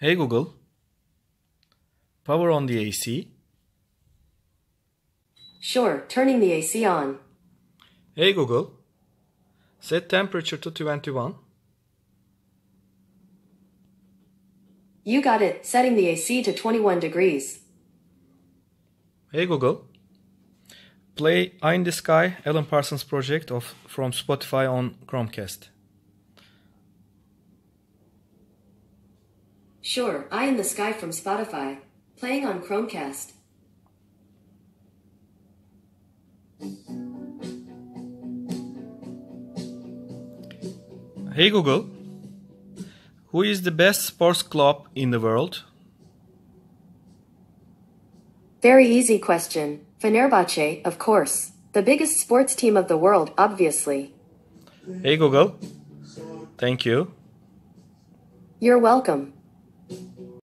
Hey Google, power on the AC. Sure, turning the AC on. Hey Google, set temperature to 21. You got it, setting the AC to 21 degrees. Hey Google, play I in the Sky, Alan Parsons Project of from Spotify on Chromecast. Sure, I in the Sky from Spotify, playing on Chromecast. Hey Google, who is the best sports club in the world? Very easy question. Fenerbahce, of course. The biggest sports team of the world, obviously. Hey Google, thank you. You're welcome.